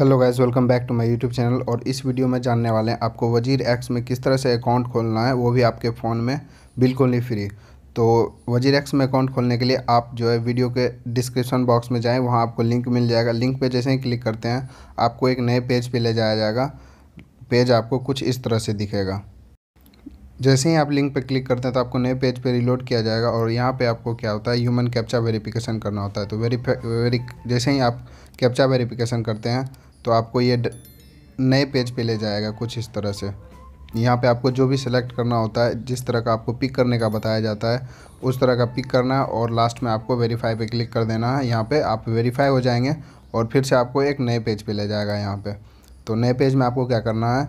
hello guys welcome back to my YouTube channel और इस video में जानने वाले हैं आपको वजीर एक्स में किस तरह से अकाउंट खोलना है वो भी आपके फ़ोन में बिल्कुल ही फ्री तो वजीर एक्स में अकाउंट खोलने के लिए आप जो है वीडियो के डिस्क्रिप्शन बॉक्स में जाएं वहां आपको लिंक मिल जाएगा लिंक पर जैसे ही क्लिक करते हैं आपको एक नए पेज पर पे ले जाया जाएगा पेज आपको कुछ इस तरह से दिखेगा जैसे ही आप लिंक पर क्लिक करते हैं तो आपको नए पेज पे रिलोड किया जाएगा और यहाँ पर आपको क्या होता है ह्यूमन कैप्चा वेरीफिकेशन करना होता है तो वेरी वेरी जैसे ही आप कैप्चा वेरीफिकेशन करते हैं तो आपको ये नए पेज पे ले जाएगा कुछ इस तरह से यहाँ पे आपको जो भी सिलेक्ट करना होता है जिस तरह का आपको पिक करने का बताया जाता है उस तरह का पिक करना है और लास्ट में आपको वेरीफाई पे क्लिक कर देना है यहाँ पे आप वेरीफाई हो जाएंगे और फिर से आपको एक नए पेज पे ले जाएगा यहाँ पे तो नए पेज में आपको क्या करना है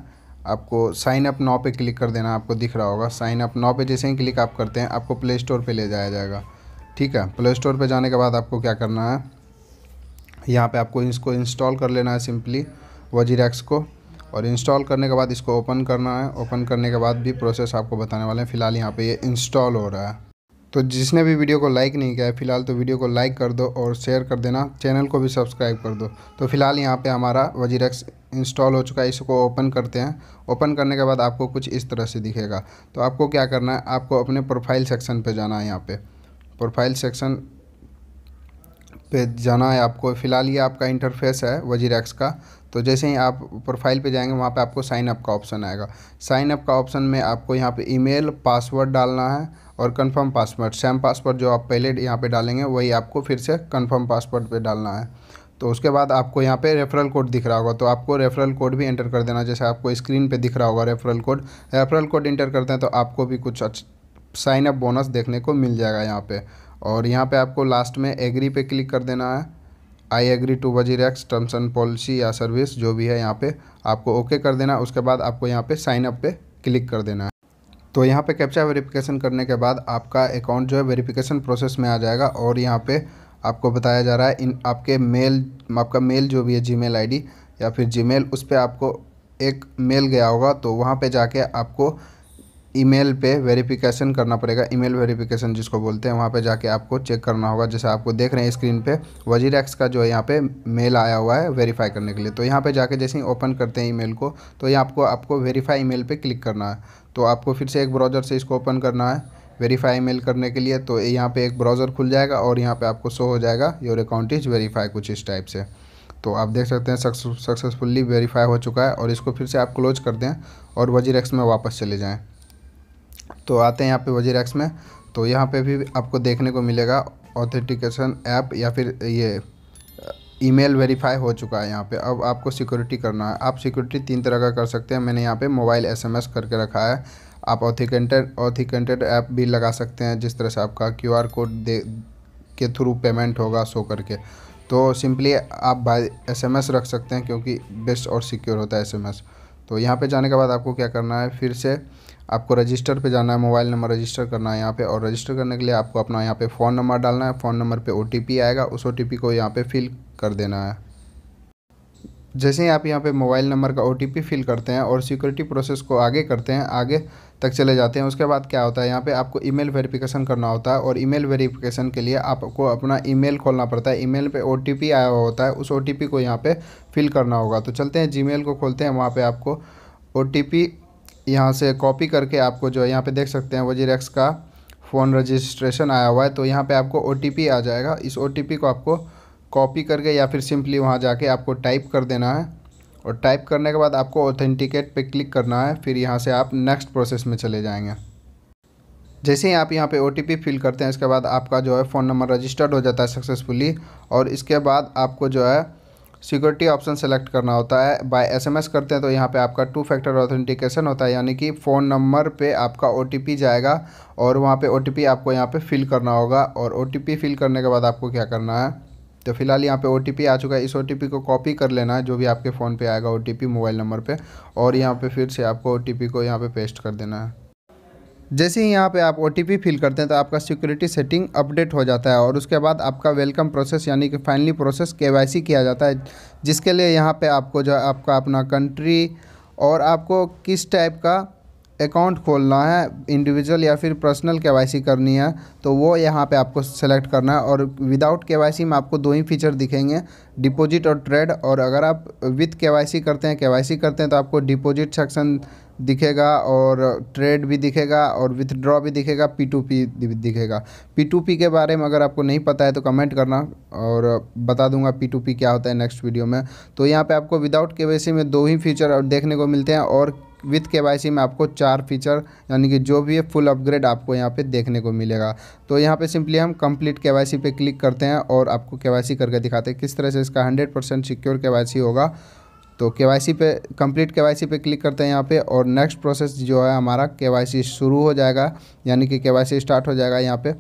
आपको साइन अप नाव पे क्लिक कर देना आपको दिख रहा होगा साइन अप नाव पे जैसे ही क्लिक आप करते हैं आपको प्ले स्टोर पर ले जाया जाएगा ठीक है प्ले स्टोर पर जाने के बाद आपको क्या करना है यहाँ पे आपको इसको इंस्टॉल कर लेना है सिंपली वजीरैक्स को और इंस्टॉल करने के बाद इसको ओपन करना है ओपन करने के बाद भी प्रोसेस आपको बताने वाले हैं फ़िलहाल यहाँ पे ये इंस्टॉल हो रहा है तो जिसने भी वीडियो को लाइक नहीं किया है फ़िलहाल तो वीडियो को लाइक कर दो और शेयर कर देना चैनल को भी सब्सक्राइब कर दो तो फ़िलहाल यहाँ पे हमारा वजीरक्स इंस्टॉल हो चुका है इसको ओपन करते हैं ओपन करने के बाद आपको कुछ इस तरह से दिखेगा तो आपको क्या करना है आपको अपने प्रोफाइल सेक्शन पर जाना है यहाँ पर प्रोफाइल सेक्शन पे जाना है आपको फ़िलहाल ये आपका इंटरफेस है एक्स का तो जैसे ही आप प्रोफाइल पे जाएंगे वहाँ पे आपको साइन अप का ऑप्शन आएगा साइन अप का ऑप्शन में आपको यहाँ पे ईमेल पासवर्ड डालना है और कंफर्म पासवर्ड सेम पासवर्ड जो आप पहले यहाँ पे डालेंगे वही आपको फिर से कंफर्म पासवर्ड पे डालना है तो उसके बाद आपको यहाँ पे रेफरल कोड दिख रहा होगा तो आपको रेफरल कोड भी एंटर कर देना जैसे आपको स्क्रीन पर दिख रहा होगा referral code referral code enter करते हैं तो आपको भी कुछ साइन अप बोनस देखने को मिल जाएगा यहाँ पर और यहाँ पे आपको लास्ट में एग्री पे क्लिक कर देना है I agree to WazirX terms and policy या सर्विस जो भी है यहाँ पे आपको ओके कर देना उसके बाद आपको यहाँ पे साइन अप पे क्लिक कर देना है तो यहाँ पे कैप्चा वेरिफिकेशन करने के बाद आपका अकाउंट जो है वेरिफिकेशन प्रोसेस में आ जाएगा और यहाँ पे आपको बताया जा रहा है इन आपके मेल आपका मेल जो भी है जी मेल या फिर जी उस पर आपको एक मेल गया होगा तो वहाँ पर जाके आपको ईमेल पे वेरिफिकेशन करना पड़ेगा ईमेल वेरिफिकेशन जिसको बोलते हैं वहाँ पे जाके आपको चेक करना होगा जैसे आपको देख रहे हैं स्क्रीन पे वजीर एक्स का जो है यहाँ पे मेल आया हुआ है वेरीफाई करने के लिए तो यहाँ पे जाके जैसे ही ओपन करते हैं ईमेल को तो यहाँ आपको आपको वेरीफाई ईमेल पे क्लिक करना है तो आपको फिर से एक ब्राउज़र से इसको ओपन करना है वेरीफाई मेल करने के लिए तो यहाँ पर एक ब्राउज़र खुल जाएगा और यहाँ पर आपको शो हो जाएगा योर अकाउंट इज वेरीफाई कुछ इस टाइप से तो आप देख सकते हैं सक्सेसफुली वेरीफाई हो चुका है और इसको फिर से आप क्लोज कर दें और वजीर एक्स में वापस चले जाएँ तो आते हैं यहाँ पे वजीर एक्स में तो यहाँ पे भी आपको देखने को मिलेगा ऑथेंटिकेशन ऐप या फिर ये ईमेल वेरीफाई हो चुका है यहाँ पे अब आपको सिक्योरिटी करना है आप सिक्योरिटी तीन तरह का कर सकते हैं मैंने यहाँ पे मोबाइल एसएमएस करके रखा है आप ऑथिकेंटेड ऑथिकेंटेड ऐप भी लगा सकते हैं जिस तरह से आपका क्यू कोड दे के थ्रू पेमेंट होगा शो करके तो सिंपली आप बाई एस रख सकते हैं क्योंकि बेस्ट और सिक्योर होता है एस तो यहाँ पे जाने के बाद आपको क्या करना है फिर से आपको रजिस्टर पे जाना है मोबाइल नंबर रजिस्टर करना है यहाँ पे और रजिस्टर करने के लिए आपको अपना यहाँ पे फ़ोन नंबर डालना है फ़ोन नंबर पे ओ आएगा उस ओ को यहाँ पे फिल कर देना है जैसे ही आप यहाँ पे मोबाइल नंबर का ओ फिल करते हैं और सिक्योरिटी प्रोसेस को आगे करते हैं आगे तक चले जाते हैं उसके बाद क्या होता है यहाँ पे आपको ईमेल वेरिफिकेशन करना होता है और ईमेल वेरिफिकेशन के लिए आपको अपना ईमेल खोलना पड़ता है ईमेल पे ओ आया हुआ होता है उस ओ को यहाँ पे फिल करना होगा तो चलते हैं जी को खोलते हैं वहाँ पर आपको ओ टी यहाँ से कॉपी करके आपको जो है यहाँ पर देख सकते हैं वजीरेक्स का फ़ोन रजिस्ट्रेशन आया हुआ है तो यहाँ पर आपको ओ आ जाएगा इस ओ को आपको कॉपी करके या फिर सिंपली वहाँ जाके आपको टाइप कर देना है और टाइप करने के बाद आपको ऑथेंटिकेट पे क्लिक करना है फिर यहाँ से आप नेक्स्ट प्रोसेस में चले जाएंगे जैसे ही आप यहाँ पे ओ फिल करते हैं इसके बाद आपका जो है फ़ोन नंबर रजिस्टर्ड हो जाता है सक्सेसफुली और इसके बाद आपको जो है सिक्योरिटी ऑप्शन सेलेक्ट करना होता है बाय एसएमएस करते हैं तो यहाँ पे आपका टू फैक्टर ऑथेंटिकेशन होता है यानी कि फ़ोन नंबर पे आपका ओ जाएगा और वहाँ पे ओ आपको यहाँ पे फिल करना होगा और ओ फिल करने के बाद आपको क्या करना है तो फिलहाल यहाँ पे ओ आ चुका है इस ओ को कॉपी कर लेना है जो भी आपके फ़ोन पे आएगा ओ मोबाइल नंबर पे और यहाँ पे फिर से आपको ओ को यहाँ पे पेस्ट कर देना है जैसे ही यहाँ पे आप ओ फिल करते हैं तो आपका सिक्योरिटी सेटिंग अपडेट हो जाता है और उसके बाद आपका वेलकम प्रोसेस यानी कि फाइनली प्रोसेस के किया जाता है जिसके लिए यहाँ पर आपको जो आपका अपना कंट्री और आपको किस टाइप का अकाउंट खोलना है इंडिविजुअल या फिर पर्सनल के करनी है तो वो यहाँ पे आपको सेलेक्ट करना है और विदाउट के में आपको दो ही फीचर दिखेंगे डिपॉजिट और ट्रेड और अगर आप विथ के करते हैं के करते हैं तो आपको डिपॉजिट सेक्शन दिखेगा और ट्रेड भी दिखेगा और विथड्रॉ भी दिखेगा पी टू पी दिखेगा पी टू पी के बारे में अगर आपको नहीं पता है तो कमेंट करना और बता दूंगा पी टू पी क्या होता है नेक्स्ट वीडियो में तो यहाँ पे आपको विदाउट के में दो ही फीचर देखने को मिलते हैं और विथ के में आपको चार फीचर यानी कि जो भी है फुल अपग्रेड आपको यहाँ पे देखने को मिलेगा तो यहाँ पे सिंपली हम कंप्लीट के पे क्लिक करते हैं और आपको के करके दिखाते हैं किस तरह से इसका हंड्रेड परसेंट सिक्योर के होगा तो के पे कंप्लीट के पे क्लिक करते हैं यहाँ पे और नेक्स्ट प्रोसेस जो है हमारा के शुरू हो जाएगा यानी कि के स्टार्ट हो जाएगा यहाँ पे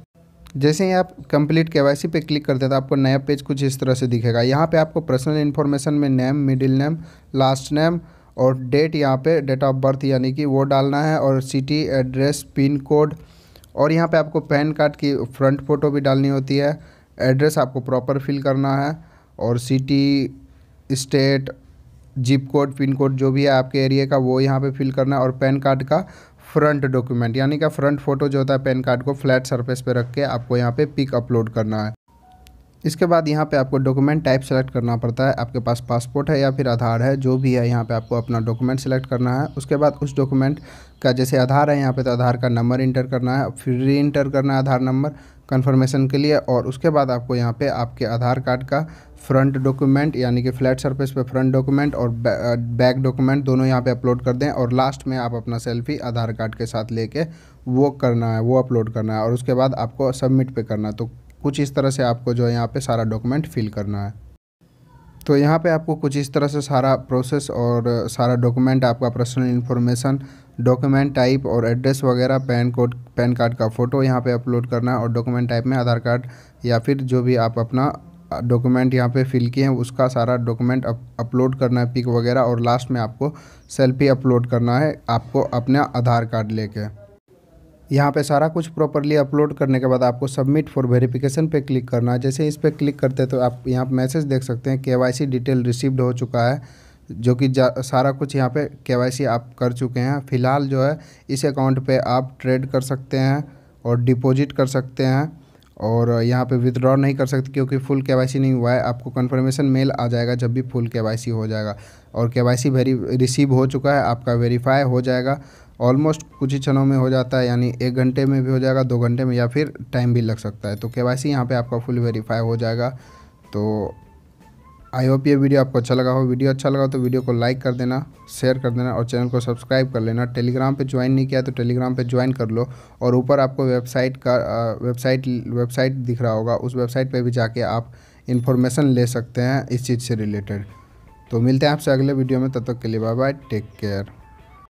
जैसे ही आप कंप्लीट के पे क्लिक करते हैं तो आपको नया पेज कुछ इस तरह से दिखेगा यहाँ पे आपको पर्सनल इन्फॉर्मेशन में name middle name last name और डेट यहाँ पे डेट ऑफ बर्थ यानी कि वो डालना है और सिटी एड्रेस पिन कोड और यहाँ पे आपको पैन कार्ड की फ्रंट फ़ोटो भी डालनी होती है एड्रेस आपको प्रॉपर फिल करना है और city state zip code pin code जो भी है आपके एरिया का वो यहाँ पे फिल करना है और पैन कार्ड का फ्रंट डॉक्यूमेंट यानी कि फ्रंट फ़ोटो जो होता है पैन कार्ड को फ्लैट सरफेस पे रख के आपको यहाँ पे पिक अपलोड करना है इसके बाद यहाँ पे आपको डॉक्यूमेंट टाइप सेलेक्ट करना पड़ता है आपके पास पासपोर्ट है या फिर आधार है जो भी है यहाँ पे आपको अपना डॉक्यूमेंट सेलेक्ट करना है उसके बाद उस डॉक्यूमेंट का जैसे आधार है यहाँ पे तो आधार का नंबर इंटर करना है फिर री इंटर करना है आधार नंबर कन्फर्मेशन के लिए और उसके बाद आपको यहाँ पर आपके आधार कार्ड का फ्रंट डॉक्यूमेंट यानी कि फ्लैट सर्फेस पर फ्रंट डॉक्यूमेंट और बैक डॉक्यूमेंट दोनों यहाँ पर अपलोड कर दें और लास्ट में आप अपना सेल्फी आधार कार्ड के साथ ले वो करना है वो अपलोड करना है और उसके बाद आपको सबमिट पे करना है तो कुछ इस तरह से आपको जो है यहाँ पे सारा डॉक्यूमेंट फिल करना है तो यहाँ पे आपको कुछ इस तरह से सारा प्रोसेस और सारा डॉक्यूमेंट आपका पर्सनल इन्फॉर्मेशन डॉक्यूमेंट टाइप और एड्रेस वगैरह पैन कोड पैन कार्ड का फ़ोटो यहाँ पे अपलोड करना है और डॉक्यूमेंट टाइप में आधार कार्ड या फिर जो भी आप अपना डॉक्यूमेंट यहाँ पे फिल किए हैं उसका सारा डॉक्यूमेंट अपलोड करना है पिक वगैरह और लास्ट में आपको सेल्फी अपलोड करना है आपको अपना आधार कार्ड लेके यहाँ पे सारा कुछ प्रॉपरली अपलोड करने के बाद आपको सबमिट फॉर वेरिफिकेशन पे क्लिक करना है जैसे इस पर क्लिक करते हैं तो आप यहाँ पर मैसेज देख सकते हैं के डिटेल रिसीव्ड हो चुका है जो कि सारा कुछ यहाँ पे के आप कर चुके हैं फ़िलहाल जो है इस अकाउंट पे आप ट्रेड कर सकते हैं और डिपॉजिट कर सकते हैं और यहाँ पे विदड्रॉ नहीं कर सकते क्योंकि फुल के नहीं हुआ है आपको कन्फर्मेशन मेल आ जाएगा जब भी फुल के हो जाएगा और के वाई सी वेरी रिसीव हो चुका है आपका वेरीफाई हो जाएगा ऑलमोस्ट कुछ ही क्षणों में हो जाता है यानी एक घंटे में भी हो जाएगा दो घंटे में या फिर टाइम भी लग सकता है तो के वाई सी यहाँ पर आपका फुल वेरीफाई हो जाएगा तो आई होप ये वीडियो आपको अच्छा लगा हो वीडियो अच्छा लगा तो वीडियो को लाइक कर देना शेयर कर देना और चैनल को सब्सक्राइब कर लेना टेलीग्राम पे ज्वाइन नहीं किया तो टेलीग्राम पे ज्वाइन कर लो और ऊपर आपको वेबसाइट का वेबसाइट वेबसाइट दिख रहा होगा उस वेबसाइट पे भी जाके आप इन्फॉर्मेशन ले सकते हैं इस चीज़ से रिलेटेड तो मिलते हैं आपसे अगले वीडियो में तब तक के लिए बाय बाय टेक केयर